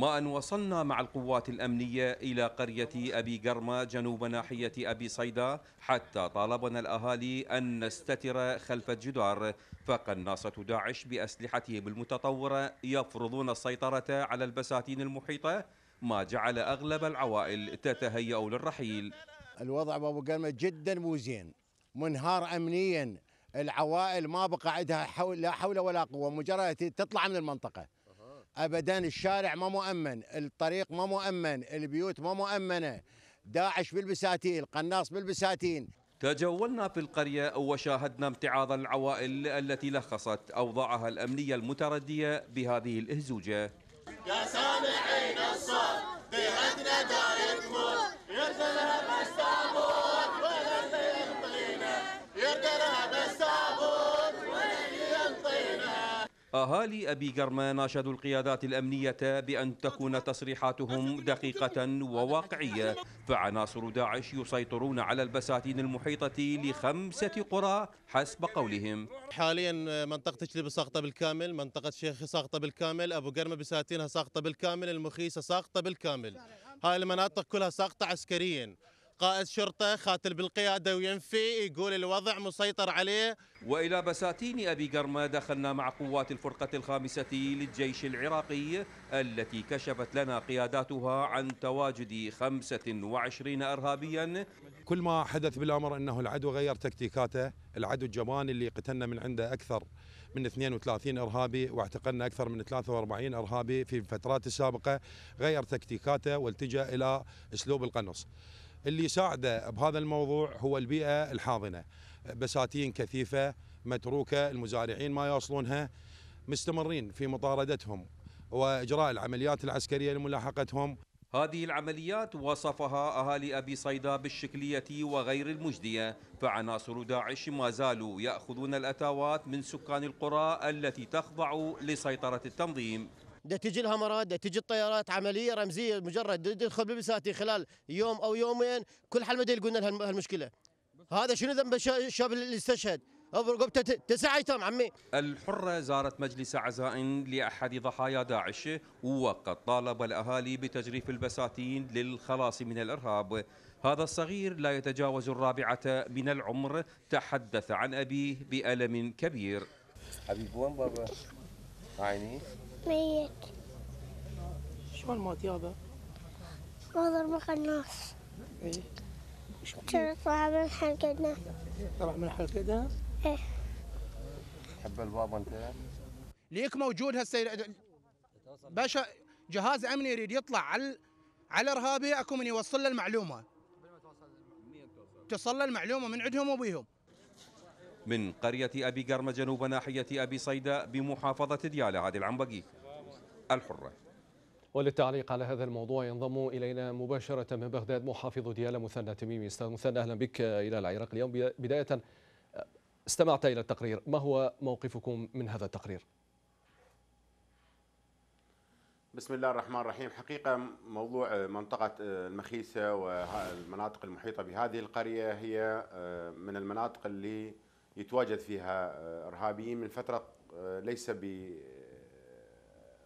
ما أن وصلنا مع القوات الأمنية إلى قرية أبي قرمة جنوب ناحية أبي صيدا حتى طالبنا الأهالي أن نستتر خلف الجدار فقناصة داعش بأسلحتهم المتطورة يفرضون السيطرة على البساتين المحيطة ما جعل أغلب العوائل تتهيأ للرحيل الوضع بأبو قرمة جدا مو زين منهار أمنيا العوائل ما بقى عندها حول لا حول ولا قوة مجرد تطلع من المنطقة ابدا الشارع ما مؤمن الطريق ما مؤمن البيوت ما مؤمنه داعش بالبساتين القناص بالبساتين تجولنا في القرية وشاهدنا امتعاض العوائل التي لخصت أوضاعها الأمنية المتردية بهذه الإهزوجة أهالي أبي قرمة ناشدوا القيادات الأمنية بأن تكون تصريحاتهم دقيقة وواقعية فعناصر داعش يسيطرون على البساتين المحيطة لخمسة قرى حسب قولهم حاليا منطقة جلب ساقطة بالكامل منطقة شيخ ساقطة بالكامل أبو قرمة بساتينها ساقطة بالكامل المخيسة ساقطة بالكامل هاي المناطق كلها ساقطة عسكريا قائد شرطة خاتل بالقيادة وينفي يقول الوضع مسيطر عليه وإلى بساتين أبي قرمة دخلنا مع قوات الفرقة الخامسة للجيش العراقي التي كشفت لنا قياداتها عن تواجد 25 إرهابيا كل ما حدث بالأمر أنه العدو غير تكتيكاته العدو الجبان اللي قتلنا من عنده أكثر من 32 إرهابي واعتقلنا أكثر من 43 إرهابي في الفترات السابقة غير تكتيكاته والتجأ إلى أسلوب القنص اللي يساعده بهذا الموضوع هو البيئة الحاضنة بساتين كثيفة متروكة المزارعين ما يوصلونها مستمرين في مطاردتهم وإجراء العمليات العسكرية لملاحقتهم هذه العمليات وصفها أهالي أبي صيدا بالشكلية وغير المجدية فعناصر داعش ما زالوا يأخذون الأتاوات من سكان القرى التي تخضع لسيطرة التنظيم ده تجي الهمرات ده تجي الطيارات عمليه رمزيه مجرد تدخل ببساتي خلال يوم او يومين كل حلمدين يقول لنا هالمشكله هذا شنو ذنب الشاب اللي استشهد برقبته تسع ايتام عمي الحرة زارت مجلس عزاء لأحد ضحايا داعش وقد طالب الأهالي بتجريف البساتين للخلاص من الإرهاب هذا الصغير لا يتجاوز الرابعة من العمر تحدث عن أبيه بألم كبير حبيبي وين بابا؟ عيني ميت شو الموت يابا؟ ما موت المقناص ايه شو طلع من حلقتنا طلع من حلقتنا؟ ايه تحب البابا انت؟ ليك موجود هسه باشا جهاز امني يريد يطلع على على ارهابي اكو من يوصل له المعلومه توصل المعلومه من عندهم وابيهم من قرية أبي قرمة جنوب ناحية أبي صيدا بمحافظة ديالى عاد العنبقي الحرة وللتعليق على هذا الموضوع ينضم إلينا مباشرة من بغداد محافظ ديالى مثنى تميمي أستاذ مثنى أهلا بك إلى العراق اليوم بداية استمعت إلى التقرير ما هو موقفكم من هذا التقرير؟ بسم الله الرحمن الرحيم حقيقة موضوع منطقة آه، المخيسة والمناطق المحيطة بهذه القرية هي آه، من المناطق اللي يتواجد فيها آه، ارهابيين من فتره آه، ليس ب آه،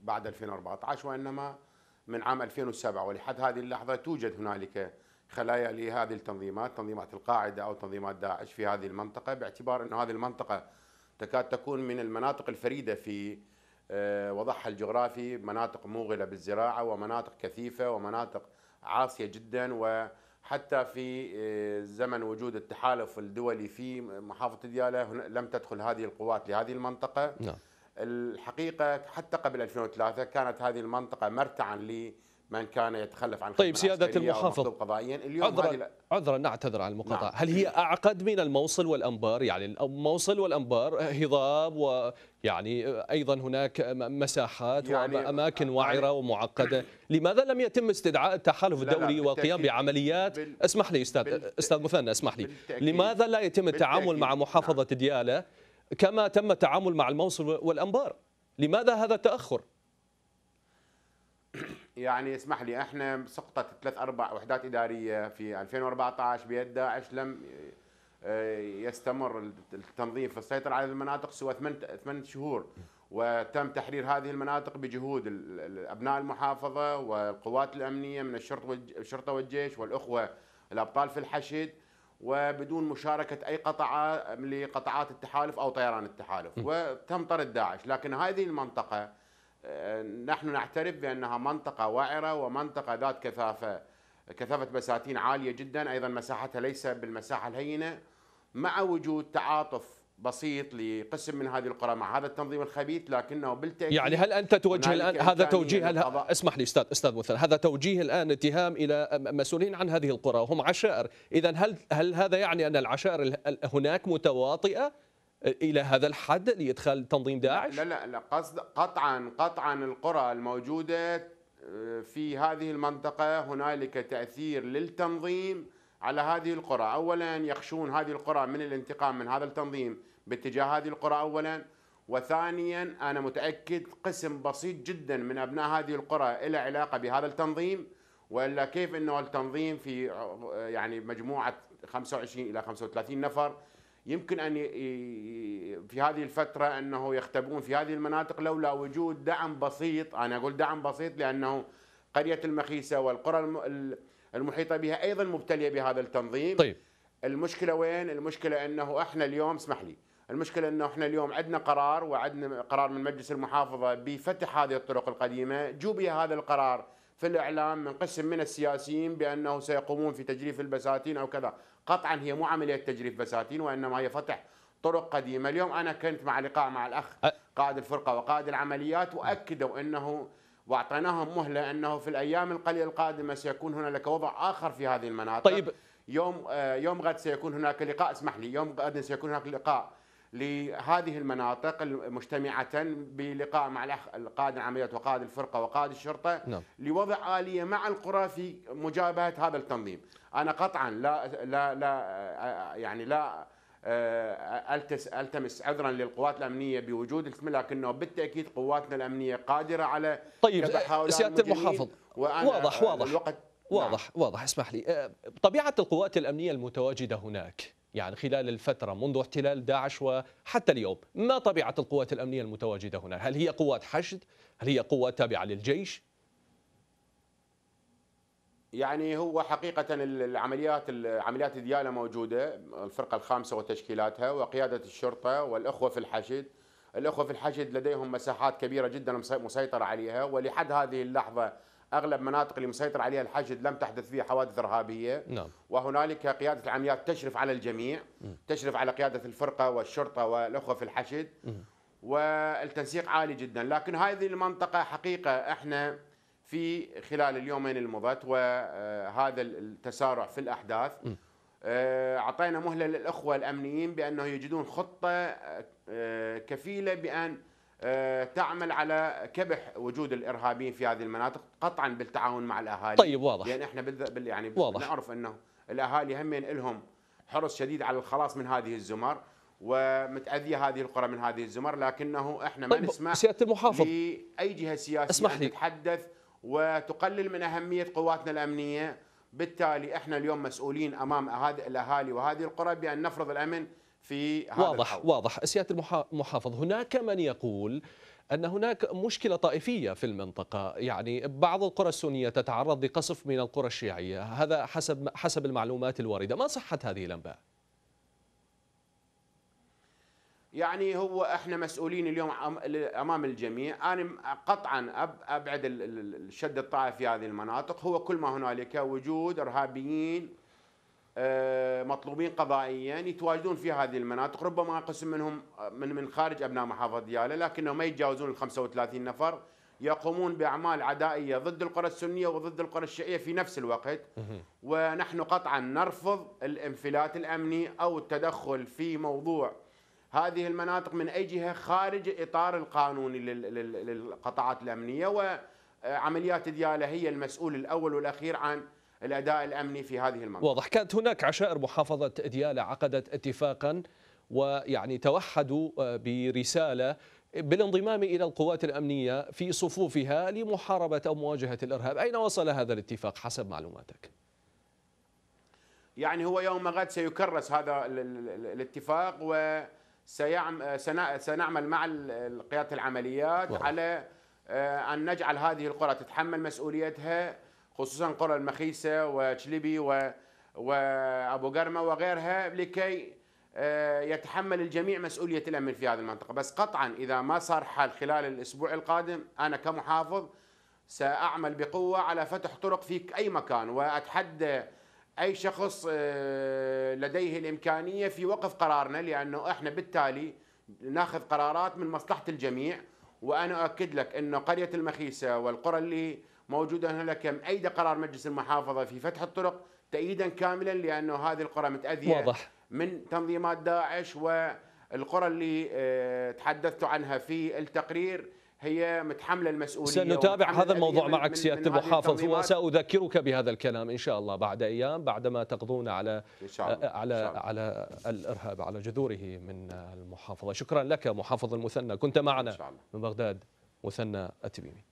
بعد 2014 وانما من عام 2007 ولحد هذه اللحظه توجد هنالك خلايا لهذه التنظيمات تنظيمات القاعده او تنظيمات داعش في هذه المنطقه باعتبار ان هذه المنطقه تكاد تكون من المناطق الفريده في وضعها الجغرافي مناطق موغله بالزراعه ومناطق كثيفه ومناطق عاصيه جدا و حتى في آه، زمن وجود التحالف الدولي في محافظة ديالى لم تدخل هذه القوات لهذه المنطقة نعم. الحقيقة حتى قبل 2003 كانت هذه المنطقة مرتعا من كان يتخلف عن طيب سيادة المحافظ اليوم عذرا عذرا نعتذر عن المقاطعة نعم. هل هي أعقد من الموصل والأنبار يعني الموصل والأنبار هضاب ويعني أيضا هناك مساحات يعني وأماكن وعرة يعني ومعقدة لماذا لم يتم استدعاء التحالف الدولي والقيام بعمليات بال... اسمح لي أستاذ أستاذ مثنى اسمح لي لماذا لا يتم التعامل بالتأكيد. مع نعم. محافظة نعم. ديالى كما تم التعامل مع الموصل والأنبار لماذا هذا التأخر يعني اسمح لي احنا سقطت ثلاث اربع وحدات اداريه في 2014 بيد داعش لم آه، يستمر التنظيم في السيطره على المناطق سوى ثمان شهور وتم تحرير هذه المناطق بجهود ابناء المحافظه والقوات الامنيه من الشرطه والجيش والاخوه الابطال في الحشد وبدون مشاركه اي قطعه لقطعات التحالف او طيران التحالف وتم طرد داعش لكن هذه المنطقه نحن نعترف بأنها منطقة وعرة ومنطقة ذات كثافة كثافة بساتين عالية جدا أيضا مساحتها ليس بالمساحة الهينة مع وجود تعاطف بسيط لقسم من هذه القرى مع هذا التنظيم الخبيث لكنه بالتاكيد يعني هل انت توجه الان هذا توجيه اسمح لي استاذ استاذ مثل هذا توجيه الان اتهام الى مسؤولين عن هذه القرى وهم عشائر اذا هل هل هذا يعني ان العشائر هناك متواطئه الى هذا الحد لادخال تنظيم داعش؟ لا لا لا قصد قطعا قطعا القرى الموجوده آه، في هذه المنطقه هنالك تاثير للتنظيم على هذه القرى، اولا يخشون هذه القرى من الانتقام من هذا التنظيم باتجاه هذه القرى اولا، وثانيا انا متاكد قسم بسيط جدا من ابناء هذه القرى له علاقه بهذا التنظيم والا كيف انه التنظيم في يعني مجموعه 25 الى 35 نفر يمكن ان في هذه الفتره انه يختبئون في هذه المناطق لولا وجود دعم بسيط، انا اقول دعم بسيط لانه قريه المخيسه والقرى المحيطه بها ايضا مبتليه بهذا التنظيم. طيب المشكله وين؟ المشكله انه احنا اليوم اسمح لي، المشكله انه احنا اليوم عندنا قرار وعندنا قرار من مجلس المحافظه بفتح هذه الطرق القديمه، جوبي هذا القرار في الإعلام من قسم من السياسيين بأنه سيقومون في تجريف البساتين أو كذا قطعا هي مو عملية تجريف بساتين وإنما هي فتح طرق قديمة اليوم أنا كنت مع لقاء مع الأخ قائد الفرقة وقائد العمليات وأكدوا أنه واعطيناهم مهله انه في الايام القليله القادمه سيكون هنالك وضع اخر في هذه المناطق طيب يوم آه، يوم غد سيكون هناك لقاء اسمح لي يوم غد سيكون هناك لقاء لهذه المناطق مجتمعة بلقاء مع القائد العمليات وقائد الفرقة وقائد الشرطة نعم. لوضع آلية مع القرى في مجابهة هذا التنظيم أنا قطعا لا, لا, لا يعني لا آه، التس التمس عذرا للقوات الامنيه بوجود لكنه بالتاكيد قواتنا الامنيه قادره على طيب سياده المحافظ واضح واضح الوقت نعم. واضح نعم. واضح اسمح لي آه، طبيعه القوات الامنيه المتواجده هناك يعني خلال الفترة منذ احتلال داعش وحتى اليوم ما طبيعة القوات الأمنية المتواجدة هنا هل هي قوات حشد هل هي قوات تابعة للجيش يعني هو حقيقة العمليات عمليات ديالة موجودة الفرقة الخامسة وتشكيلاتها وقيادة الشرطة والأخوة في الحشد الأخوة في الحشد لديهم مساحات كبيرة جدا مسيطرة عليها ولحد هذه اللحظة اغلب مناطق اللي مسيطر عليها الحشد لم تحدث فيها حوادث ارهابيه نعم. وهنالك قياده العمليات تشرف على الجميع م. تشرف على قياده الفرقه والشرطه والاخوه في الحشد م. والتنسيق عالي جدا لكن هذه المنطقه حقيقه احنا في خلال اليومين المضت وهذا التسارع في الاحداث آه، اعطينا مهله للاخوه الامنيين بانه يجدون خطه آه، آه، كفيله بان آه، تعمل على كبح وجود الارهابيين في هذه المناطق قطعا بالتعاون مع الاهالي طيب واضح لان احنا بال يعني واضح. نعرف انه الاهالي همين لهم حرص شديد على الخلاص من هذه الزمر ومتاذيه هذه القرى من هذه الزمر لكنه احنا ما طيب نسمح سياده المحافظ لاي جهه سياسيه اسمح لي. تتحدث وتقلل من اهميه قواتنا الامنيه بالتالي احنا اليوم مسؤولين امام هذه الاهالي وهذه القرى بان نفرض الامن في هذا واضح الحول. واضح سياده المحافظ هناك من يقول أن هناك مشكلة طائفية في المنطقة يعني بعض القرى السنية تتعرض لقصف من القرى الشيعية هذا حسب حسب المعلومات الواردة ما صحة هذه الأنباء؟ يعني هو احنا مسؤولين اليوم امام الجميع، انا قطعا ابعد الشد الطائفي في هذه المناطق، هو كل ما هنالك وجود ارهابيين آه، مطلوبين قضائيا يتواجدون في هذه المناطق ربما قسم منهم آه، من من خارج ابناء محافظه دياله لكنهم ما يتجاوزون ال 35 نفر يقومون باعمال عدائيه ضد القرى السنيه وضد القرى الشيعيه في نفس الوقت ونحن قطعا نرفض الانفلات الامني او التدخل في موضوع هذه المناطق من اي جهه خارج اطار القانوني للقطاعات الامنيه وعمليات دياله هي المسؤول الاول والاخير عن الاداء الامني في هذه المنطقه. واضح كانت هناك عشائر محافظه دياله عقدت اتفاقا ويعني توحدوا آه، برساله بالانضمام الى القوات الامنيه في صفوفها لمحاربه او مواجهه الارهاب، اين وصل هذا الاتفاق حسب معلوماتك؟ يعني هو يوم غد سيكرس هذا الاتفاق و سنعمل مع قياده العمليات على آه، ان نجعل هذه القرى تتحمل مسؤوليتها خصوصا قرى المخيسة وتشليبي و... وأبو جرمة وغيرها لكي آه، يتحمل الجميع مسؤولية الأمن في هذه المنطقة بس قطعا إذا ما صار حل خلال الأسبوع القادم أنا كمحافظ سأعمل بقوة على فتح طرق في أي مكان وأتحدى أي شخص آه، لديه الإمكانية في وقف قرارنا لأنه إحنا بالتالي ناخذ قرارات من مصلحة الجميع وأنا أؤكد لك أنه قرية المخيسة والقرى اللي موجودة هناك أيد قرار مجلس المحافظة في فتح الطرق تأييدا كاملا لأنه هذه القرى متأذية واضح. من تنظيمات داعش والقرى اللي آه، تحدثت عنها في التقرير هي متحملة المسؤولية سنتابع هذا الموضوع معك سيادة المحافظ وسأذكرك بهذا الكلام إن شاء الله بعد أيام بعدما تقضون على إن شاء الله. آه، على على الإرهاب على جذوره من المحافظة شكرا لك محافظ المثنى كنت معنا من بغداد مثنى التبيمي